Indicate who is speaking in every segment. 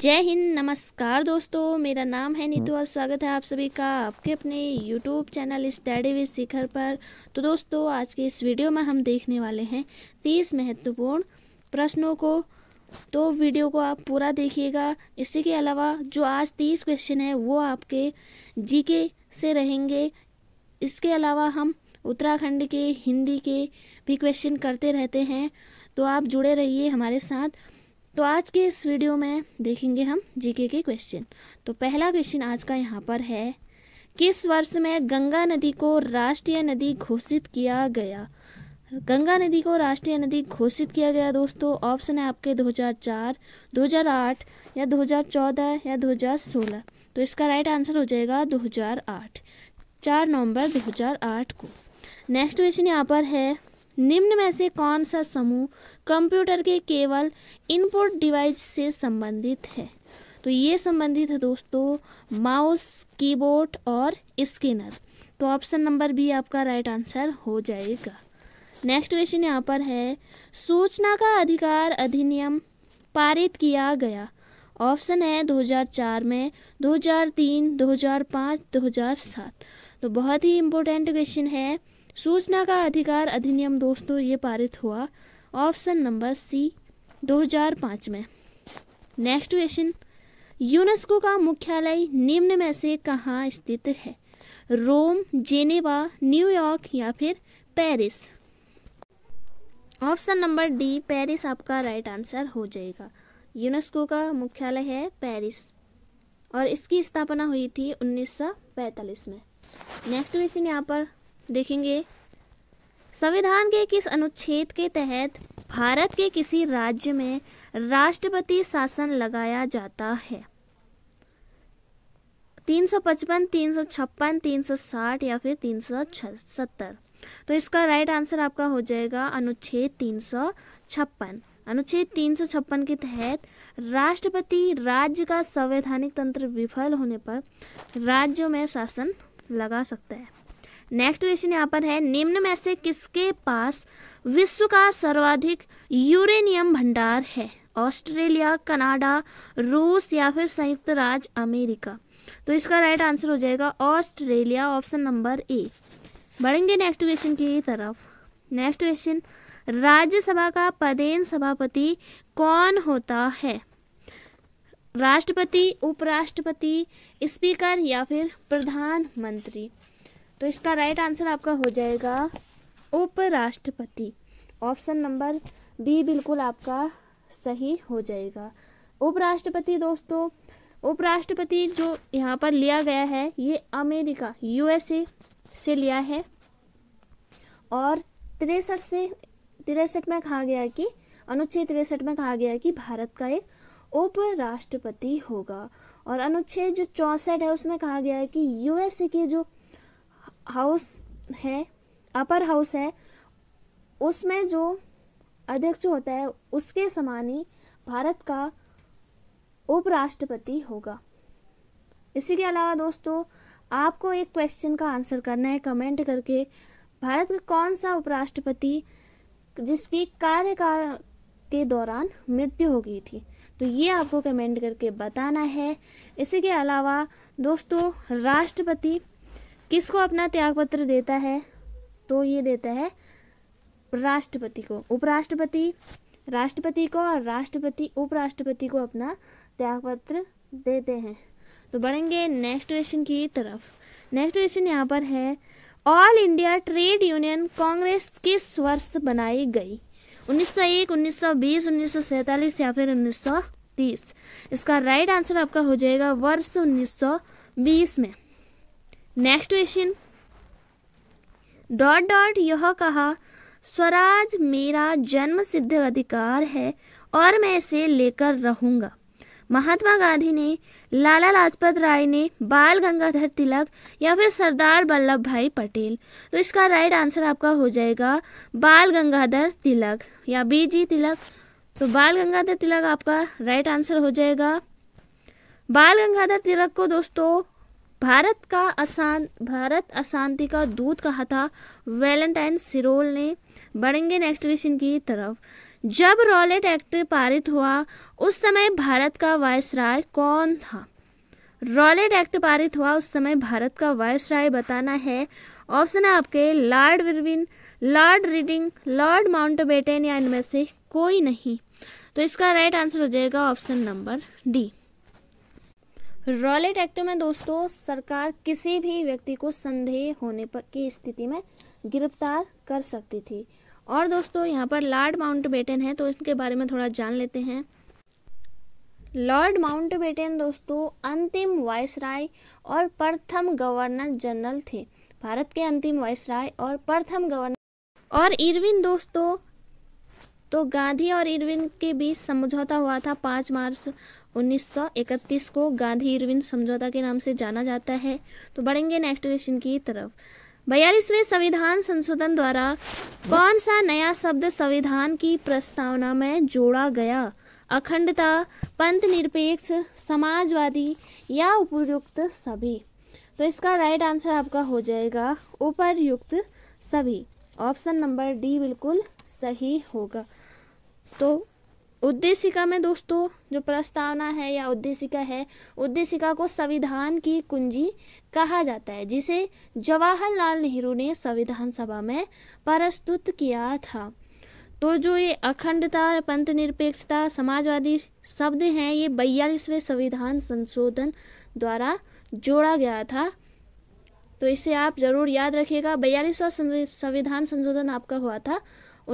Speaker 1: जय हिंद नमस्कार दोस्तों मेरा नाम है नीतू और स्वागत है आप सभी का आपके अपने YouTube channel study with Shikhar पर तो दोस्तों आज के इस वीडियो में हम देखने वाले हैं तीस महत्वपूर्ण प्रश्नों को तो वीडियो को आप पूरा देखिएगा इसी के अलावा जो आज तीस क्वेश्चन है वो आपके जीके से रहेंगे इसके अलावा हम उत्तराखंड के हिंदी के भी क्वेश्चन करते रहते हैं तो आप जुड़े रहिए हमारे साथ तो आज के इस वीडियो में देखेंगे हम जीके के क्वेश्चन तो पहला क्वेश्चन आज का यहाँ पर है किस वर्ष में गंगा नदी को राष्ट्रीय नदी घोषित किया गया गंगा नदी को राष्ट्रीय नदी घोषित किया गया दोस्तों ऑप्शन है आपके 2004, 2008 या 2014 या 2016 तो इसका राइट आंसर हो जाएगा 2008 चार नवंबर 2008 को नेक्स्ट क्वेश्चन यहाँ पर है निम्न में से कौन सा समूह कंप्यूटर के केवल इनपुट डिवाइस से संबंधित है तो ये संबंधित है दोस्तों माउस कीबोर्ड और स्कैनर तो ऑप्शन नंबर बी आपका राइट आंसर हो जाएगा नेक्स्ट क्वेश्चन यहाँ पर है सूचना का अधिकार अधिनियम पारित किया गया ऑप्शन है 2004 में 2003, 2005, 2007 तो बहुत ही इम्पोर्टेंट क्वेश्चन है सूचना का अधिकार अधिनियम दोस्तों ये पारित हुआ ऑप्शन नंबर सी 2005 में नेक्स्ट क्वेश्चन यूनेस्को का मुख्यालय निम्न में से कहाँ स्थित है रोम जेनेवा न्यूयॉर्क या फिर Paris option number D Paris आपका राइट आंसर हो जाएगा यूनेस्को का मुख्यालय है पेरिस और इसकी स्थापना हुई थी 1945 में नेक्स्ट क्वेश्चन यहाँ पर देखेंगे संविधान के किस अनुच्छेद के तहत भारत के किसी राज्य में राष्ट्रपति शासन लगाया जाता है 355, 356, 360 या फिर 370 तो इसका राइट आंसर आपका हो जाएगा अनुच्छेद 356 अनुच्छेद 356 के तहत राष्ट्रपति राज्य का संवैधानिक तंत्र विफल होने पर राज्यों में शासन लगा सकता है नेक्स्ट क्वेश्चन यहाँ पर है निम्न में से किसके पास विश्व का सर्वाधिक यूरेनियम भंडार है ऑस्ट्रेलिया कनाडा रूस या फिर संयुक्त राज्य अमेरिका तो इसका राइट आंसर हो जाएगा ऑस्ट्रेलिया ऑप्शन नंबर ए बढ़ेंगे नेक्स्ट क्वेश्चन की तरफ नेक्स्ट क्वेश्चन राज्यसभा का पदेन सभापति कौन होता है राष्ट्रपति उपराष्ट्रपति स्पीकर या फिर प्रधानमंत्री तो इसका राइट आंसर आपका हो जाएगा उपराष्ट्रपति ऑप्शन नंबर बी बिल्कुल आपका सही हो जाएगा उपराष्ट्रपति दोस्तों उपराष्ट्रपति जो यहाँ पर लिया गया है ये अमेरिका यूएसए से लिया है और तिरसठ से तिरसठ में कहा गया कि अनुच्छेद तिरसठ में कहा गया कि भारत का एक उपराष्ट्रपति होगा और अनुच्छेद जो चौंसठ है उसमें कहा गया है कि यूएसए के जो हाउस है अपर हाउस है उसमें जो अध्यक्ष होता है उसके समान ही भारत का उपराष्ट्रपति होगा इसी के अलावा दोस्तों आपको एक क्वेश्चन का आंसर करना है कमेंट करके भारत का कौन सा उपराष्ट्रपति जिसकी कार्यकाल के दौरान मृत्यु हो गई थी तो ये आपको कमेंट करके बताना है इसी के अलावा दोस्तों राष्ट्रपति किसको अपना त्यागपत्र देता है तो ये देता है राष्ट्रपति को उपराष्ट्रपति राष्ट्रपति को और राष्ट्रपति उपराष्ट्रपति को अपना त्यागपत्र देते हैं तो बढ़ेंगे नेक्स्ट क्वेश्चन की तरफ नेक्स्ट क्वेश्चन यहाँ पर है All India Trade Union Congress किस वर्ष बनाई गई 1901, 1920, 1947 या फिर 1930 इसका राइट आंसर आपका हो जाएगा वर्ष 1920 में नेक्स्ट क्वेश्चन डॉट डॉट यह कहा स्वराज मेरा जन्म सिद्ध अधिकार है और मैं इसे लेकर रहूंगा महात्मा गांधी ने लाला लाजपत राय ने बाल गंगाधर तिलक या फिर सरदार वल्लभ भाई पटेल तो इसका राइट आंसर आपका हो जाएगा बाल गंगाधर तिलक या बी जी तिलक तो बाल गंगाधर तिलक आपका राइट आंसर हो जाएगा बाल गंगाधर तिलक को दोस्तों भारत का आसान भारत अशांति का दूत कहा था वेलेंटाइन सिरोल ने बढ़ेंगे नेक्स्ट क्वेश्चन की तरफ जब रॉलेट एक्ट पारित हुआ उस समय भारत का राय कौन था रॉलेट एक्ट पारित हुआ उस समय भारत का राय बताना है ऑप्शन है आपके Lord Irwin Lord Reading Lord Mountbatten या इनमें से कोई नहीं तो इसका राइट आंसर हो जाएगा option number D Rowlatt Act में दोस्तों सरकार किसी भी व्यक्ति को संदेह होने पर की स्थिति में गिरफ्तार कर सकती थी और दोस्तों यहाँ पर लॉर्ड माउंटबेटन है तो इनके बारे में थोड़ा जान लेते हैं लॉर्ड माउंटबेटन दोस्तों अंतिम वायसराय और प्रथम गवर्नर जनरल थे भारत के अंतिम वायसराय और प्रथम गवर्नर और इरविन दोस्तों तो गांधी और इरविन के बीच समझौता हुआ था पाँच मार्च 1931 को गांधी इरविन समझौता के नाम से जाना जाता है तो बढ़ेंगे नेक्स्ट क्वेश्चन की तरफ बयालीसवें संविधान संशोधन द्वारा कौन सा नया शब्द संविधान की प्रस्तावना में जोड़ा गया अखंडता पंथ निरपेक्ष समाजवादी या उपयुक्त सभी तो इसका राइट आंसर आपका हो जाएगा उपरयुक्त सभी ऑप्शन नंबर डी बिल्कुल सही होगा तो उद्देशिका में दोस्तों जो प्रस्तावना है या उद्देशिका है उद्देशिका को संविधान की कुंजी कहा जाता है जिसे जवाहरलाल नेहरू ने संविधान सभा में प्रस्तुत किया था तो जो ये अखंडता पंथ निरपेक्षता समाजवादी शब्द हैं ये बयालीसवें संविधान संशोधन द्वारा जोड़ा गया था तो इसे आप ज़रूर याद रखिएगा बयालीसवा संविधान संशोधन आपका हुआ था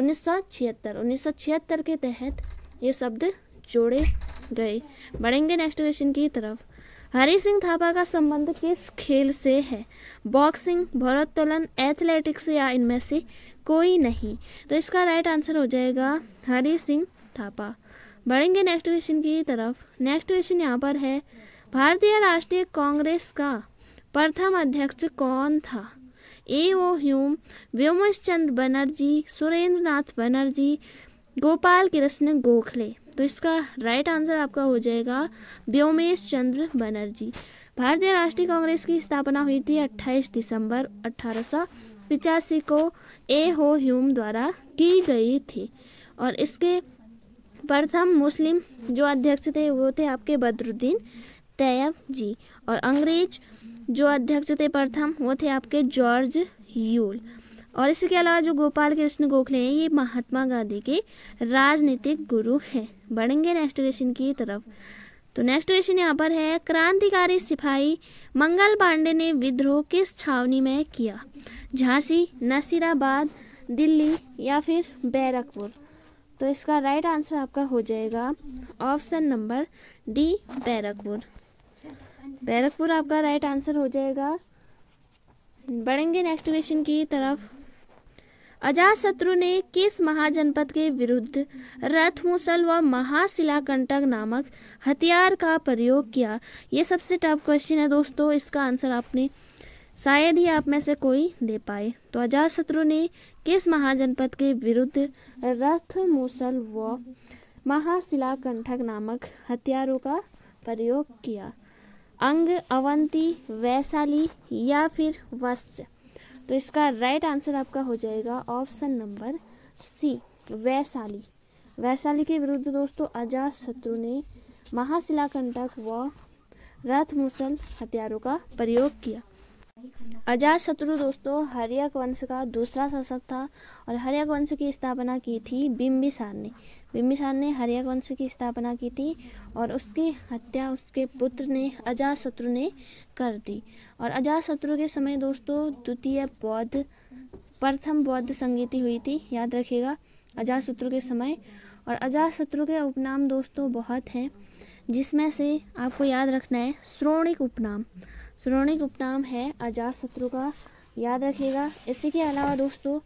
Speaker 1: उन्नीस सौ छिहत्तर उन्नीस सौ छिहत्तर के तहत ये शब्द जोड़े गए बढ़ेंगे नेक्स्ट क्वेश्चन की तरफ हरी सिंह थापा का संबंध किस खेल से है बॉक्सिंग भरोत्तोलन एथलेटिक्स या इनमें से कोई नहीं तो इसका राइट आंसर हो जाएगा हरी सिंह थापा बढ़ेंगे नेक्स्ट क्वेश्चन की तरफ नेक्स्ट क्वेश्चन यहाँ पर है भारतीय राष्ट्रीय कांग्रेस का प्रथम अध्यक्ष कौन था A O Hume Womesh Chandra Bonnerjee Surendra Nath Banerjee Gopal Krishna Gokhale तो इसका राइट आंसर आपका हो जाएगा व्योमेश चंद्र बनर्जी भारतीय राष्ट्रीय कांग्रेस की स्थापना हुई थी 28 दिसंबर अठारह को ए हो ह्यूम द्वारा की गई थी और इसके प्रथम मुस्लिम जो अध्यक्ष थे वो थे आपके बदरुद्दीन तैयब जी और अंग्रेज जो अध्यक्ष थे प्रथम वो थे आपके जॉर्ज यूल और इसके अलावा जो गोपाल कृष्ण गोखले हैं ये महात्मा गांधी के राजनीतिक गुरु हैं बढ़ेंगे नेक्स्ट क्वेश्चन की तरफ तो नेक्स्ट क्वेश्चन यहाँ पर है क्रांतिकारी सिपाही मंगल पांडे ने विद्रोह किस छावनी में किया झांसी नसीराबाद दिल्ली या फिर बैरकपुर तो इसका राइट आंसर आपका हो जाएगा option number D Barrackpore Barrackpore आपका राइट आंसर हो जाएगा बढ़ेंगे नेक्स्ट क्वेश्चन की तरफ अजातशत्रु ने किस महाजनपद के विरुद्ध रथ मुसल व महाशिलाकंटक नामक हथियार का प्रयोग किया ये सबसे टफ क्वेश्चन है दोस्तों इसका आंसर आपने शायद ही आप में से कोई दे पाए तो अजातशत्रु ने किस महाजनपद के विरुद्ध रथ मुसल व महाशिलाकंठक नामक हथियारों का प्रयोग किया अंग अवंती वैशाली या फिर वस्त्र तो इसका राइट आंसर आपका हो जाएगा option number C Vaishali Vaishali के विरुद्ध दोस्तों अजात शत्रु ने महाशिलाकंटक व मुसल हथियारों का प्रयोग किया अजातशत्रु दोस्तों हरियक वंश का दूसरा शासक था और हरियक वंश की स्थापना की थी बिम्बिसार ने बिम्बिसार ने हरियक वंश की स्थापना की थी और उसकी हत्या उसके पुत्र ने अजातशत्रु ने कर दी और अजातशत्रु के समय दोस्तों द्वितीय बौद्ध प्रथम बौद्ध संगीति हुई थी याद रखिएगा अजातशत्रु के समय और अजातशत्रु के उपनाम दोस्तों बहुत हैं जिसमें से आपको याद रखना है श्रोणिक उपनाम श्रोणिक उपनाम है अजात शत्रु का याद रखिएगा इसी के अलावा दोस्तों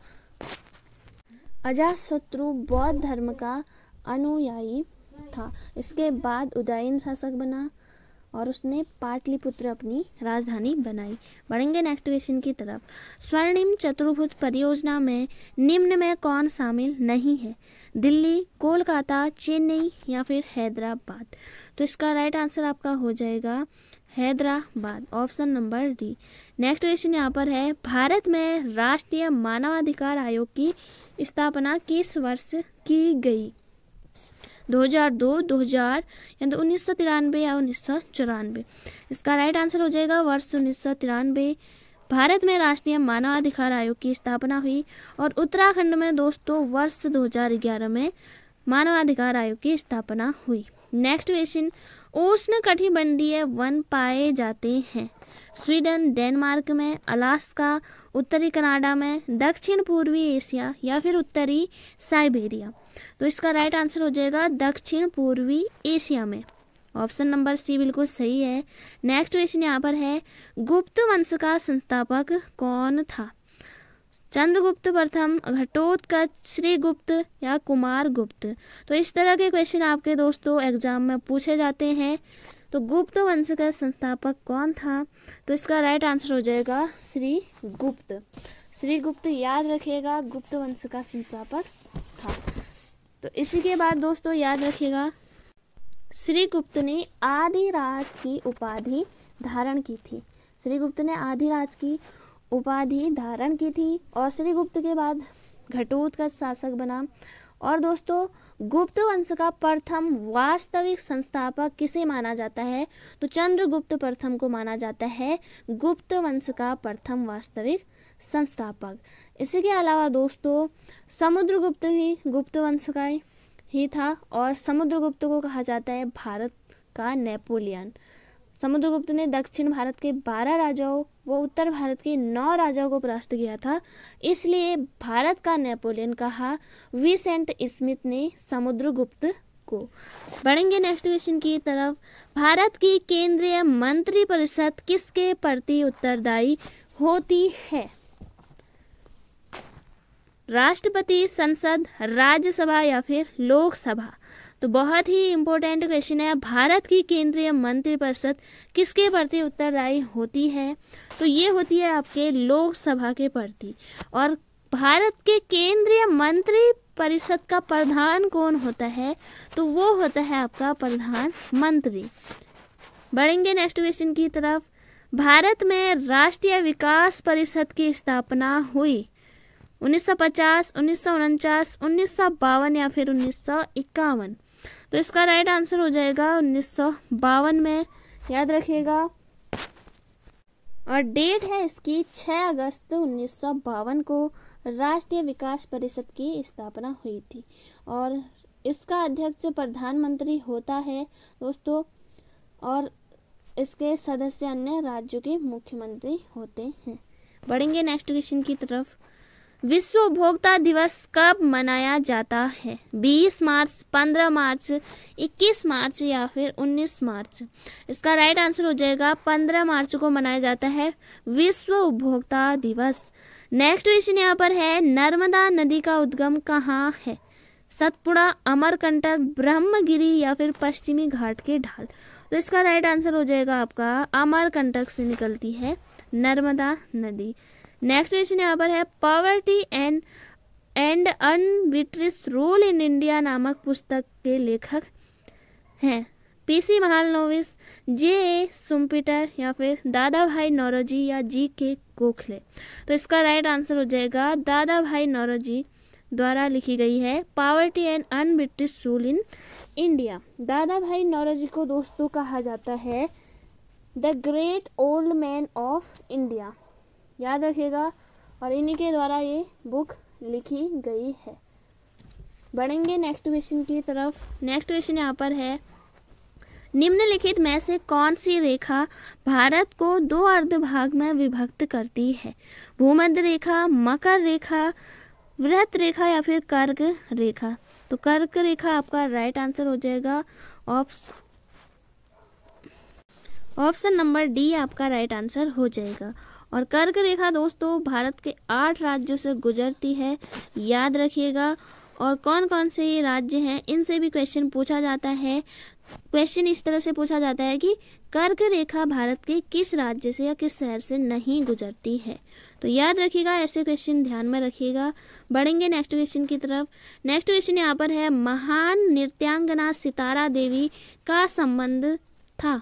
Speaker 1: अजात शत्रु बौद्ध धर्म का अनुयायी था इसके बाद उदयन शासक बना और उसने पाटलिपुत्र अपनी राजधानी बनाई बढ़ेंगे नेक्स्ट क्वेश्चन की तरफ स्वर्णिम चतुर्भुज परियोजना में निम्न में कौन शामिल नहीं है दिल्ली कोलकाता चेन्नई या फिर हैदराबाद तो इसका राइट आंसर आपका हो जाएगा Hyderabad option number D next question यहाँ पर है भारत में राष्ट्रीय मानवाधिकार आयोग की स्थापना किस वर्ष की गई 2002, 2000 या तो उन्नीस या उन्नीस इसका राइट आंसर हो जाएगा वर्ष उन्नीस भारत में राष्ट्रीय मानवाधिकार आयोग की स्थापना हुई और उत्तराखंड में दोस्तों वर्ष 2011 में मानवाधिकार आयोग की स्थापना हुई नेक्स्ट क्वेश्चन उष्ण कटिबंधीय वन पाए जाते हैं स्वीडन डेनमार्क में अलास्का उत्तरी कनाडा में दक्षिण पूर्वी एशिया या फिर उत्तरी साइबेरिया तो इसका राइट आंसर हो जाएगा दक्षिण पूर्वी एशिया में ऑप्शन नंबर सी बिल्कुल सही है नेक्स्ट क्वेश्चन यहाँ पर है गुप्त वंश का संस्थापक कौन था चंद्रगुप्त प्रथम घटोत्कच श्रीगुप्त या कुमार गुप्त तो इस तरह के क्वेश्चन आपके दोस्तों एग्जाम में पूछे जाते हैं तो गुप्त वंश का संस्थापक कौन था तो इसका राइट आंसर हो जाएगा श्री गुप्त श्री गुप्त याद रखिएगा गुप्त वंश का संस्थापक था तो इसी के बाद दोस्तों याद रखिएगा श्री गुप्त ने आदिराज की उपाधि धारण की थी श्री गुप्त ने आदिराज की उपाधि धारण की थी और श्रीगुप्त के बाद घटोत का शासक बना और दोस्तों गुप्त वंश का प्रथम वास्तविक संस्थापक किसे माना जाता है तो चंद्रगुप्त प्रथम को माना जाता है गुप्त वंश का प्रथम वास्तविक संस्थापक इसी के अलावा दोस्तों समुद्रगुप्त भी गुप्त वंश का ही था और समुद्रगुप्त को कहा जाता है भारत का नेपोलियन समुद्रगुप्त ने दक्षिण भारत के बारह राजाओं व उत्तर भारत के नौ राजाओं को परास्त किया था इसलिए भारत का नेपोलियन कहा विसेंट स्मिथ ने समुद्रगुप्त को बढ़ेंगे नेक्स्ट क्वेश्चन की तरफ भारत की केंद्रीय मंत्री परिषद किसके प्रति उत्तरदायी होती है राष्ट्रपति संसद राज्यसभा या फिर लोकसभा तो बहुत ही इम्पोर्टेंट क्वेश्चन है भारत की केंद्रीय मंत्रिपरिषद परिषद किसके प्रति उत्तरदायी होती है तो ये होती है आपके लोकसभा के प्रति और भारत के केंद्रीय मंत्री परिषद का प्रधान कौन होता है तो वो होता है आपका प्रधानमंत्री बढ़ेंगे नेक्स्ट क्वेश्चन की तरफ भारत में राष्ट्रीय विकास परिषद की स्थापना हुई 1950, उन्नीस सौ या फिर उन्नीस तो इसका राइट आंसर हो जाएगा उन्नीस में याद रखिएगा और डेट है इसकी 6 अगस्त उन्नीस को राष्ट्रीय विकास परिषद की स्थापना हुई थी और इसका अध्यक्ष प्रधानमंत्री होता है दोस्तों और इसके सदस्य अन्य राज्यों के मुख्यमंत्री होते हैं बढ़ेंगे नेक्स्ट क्वेश्चन की तरफ विश्व उपभोक्ता दिवस कब मनाया जाता है 20 मार्च 15 मार्च 21 मार्च या फिर 19 मार्च इसका राइट आंसर हो जाएगा 15 मार्च को मनाया जाता है विश्व उपभोक्ता दिवस नेक्स्ट क्वेश्चन यहाँ पर है नर्मदा नदी का उद्गम कहाँ है सतपुड़ा अमरकंटक ब्रह्मगिरी या फिर पश्चिमी घाट के ढाल तो इसका राइट आंसर हो जाएगा आपका अमरकंटक से निकलती है नर्मदा नदी नेक्स्ट क्वेश्चन यहाँ पर है poverty and and unbritish rule in India नामक पुस्तक के लेखक हैं पीसी महालनोविस जे ए सुम्पिटर या फिर दादा भाई नौरोजी या जी के गोखले तो इसका राइट आंसर हो जाएगा दादा भाई नौरोजी द्वारा लिखी गई है poverty and unbritish rule in India Dadabhai Naoroji को दोस्तों कहा जाता है the great old man of India याद रखिएगा और इन्हीं के द्वारा ये बुक लिखी गई है बढ़ेंगे नेक्स्ट क्वेश्चन की तरफ नेक्स्ट क्वेश्चन यहाँ पर है निम्नलिखित में से कौन सी रेखा भारत को दो अर्ध भाग में विभक्त करती है भूमध्य रेखा मकर रेखा वृहत रेखा या फिर कर्क रेखा तो कर्क रेखा आपका राइट आंसर हो जाएगा ऑप्शन ऑप्शन नंबर डी आपका राइट आंसर हो जाएगा और कर्क रेखा दोस्तों भारत के आठ राज्यों से गुजरती है याद रखिएगा और कौन कौन से ये राज्य हैं इनसे भी क्वेश्चन पूछा जाता है क्वेश्चन इस तरह से पूछा जाता है कि कर्क रेखा भारत के किस राज्य से या किस शहर से नहीं गुजरती है तो याद रखिएगा ऐसे क्वेश्चन ध्यान में रखिएगा बढ़ेंगे नेक्स्ट क्वेश्चन की तरफ नेक्स्ट क्वेश्चन यहाँ पर है महान नृत्यांगना सितारा देवी का संबंध था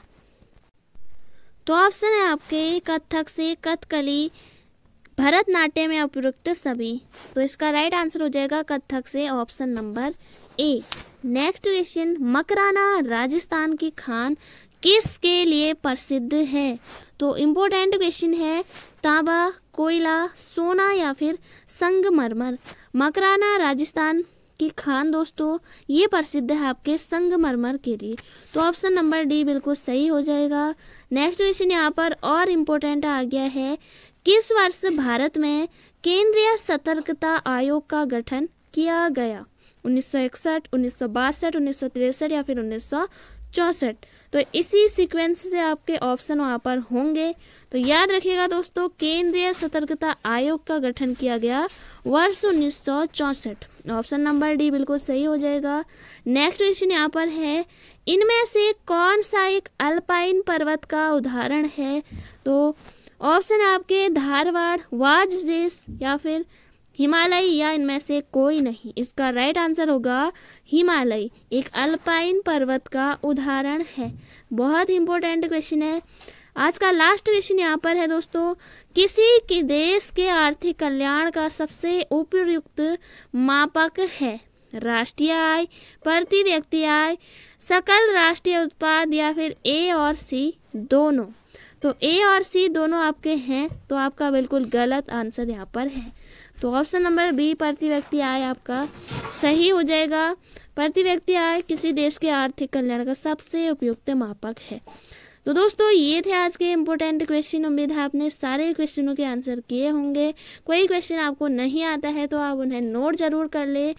Speaker 1: तो ऑप्शन है आपके कथक से कथकली भरतनाट्यम में उपयुक्त सभी तो इसका राइट आंसर हो जाएगा कथक से option number A next question Makrana Rajasthan की खान किसके लिए प्रसिद्ध है तो इम्पोर्टेंट क्वेश्चन है तांबा कोयला सोना या फिर संगमरमर मकराना राजस्थान की खान दोस्तों ये प्रसिद्ध है आपके संगमरमर के लिए तो ऑप्शन नंबर डी बिल्कुल सही हो जाएगा नेक्स्ट क्वेश्चन यहाँ पर और इम्पोर्टेंट आ गया है किस वर्ष भारत में केंद्रीय सतर्कता आयोग का गठन किया गया उन्नीस सौ इकसठ उन्नीस सौ बासठ उन्नीस सौ तिरसठ या फिर उन्नीस सौ चौसठ तो इसी सीक्वेंस से आपके ऑप्शन वहाँ पर होंगे तो याद रखिएगा दोस्तों केंद्रीय सतर्कता आयोग का गठन किया गया वर्ष उन्नीस ऑप्शन नंबर डी बिल्कुल सही हो जाएगा नेक्स्ट क्वेश्चन यहाँ पर है इनमें से कौन सा एक अल्पाइन पर्वत का उदाहरण है तो ऑप्शन आपके धारवाड़ वाजिस या फिर हिमालय या इनमें से कोई नहीं इसका राइट आंसर होगा हिमालय एक अल्पाइन पर्वत का उदाहरण है बहुत इंपॉर्टेंट क्वेश्चन है आज का लास्ट क्वेश्चन यहाँ पर है दोस्तों किसी के देश के आर्थिक कल्याण का सबसे उपयुक्त मापक है राष्ट्रीय आय प्रति व्यक्ति आय सकल राष्ट्रीय उत्पाद या फिर ए और सी दोनों तो ए और सी दोनों आपके हैं तो आपका बिल्कुल गलत आंसर यहाँ पर है तो ऑप्शन नंबर बी प्रति व्यक्ति आय आपका सही हो जाएगा प्रति व्यक्ति आय किसी देश के आर्थिक कल्याण का सबसे उपयुक्त मापक है तो दोस्तों ये थे आज के इम्पोर्टेंट क्वेश्चन उम्मीद है आपने सारे क्वेश्चनों के आंसर किए होंगे कोई क्वेश्चन आपको नहीं आता है तो आप उन्हें नोट ज़रूर कर ले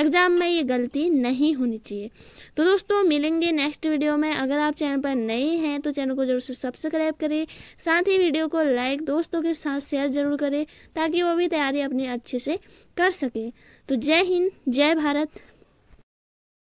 Speaker 1: एग्ज़ाम में ये गलती नहीं होनी चाहिए तो दोस्तों मिलेंगे नेक्स्ट वीडियो में अगर आप चैनल पर नए हैं तो चैनल को जरूर से सब्सक्राइब करें साथ ही वीडियो को लाइक दोस्तों के साथ शेयर जरूर करें ताकि वो भी तैयारी अपनी अच्छे से कर सके तो जय हिंद जय भारत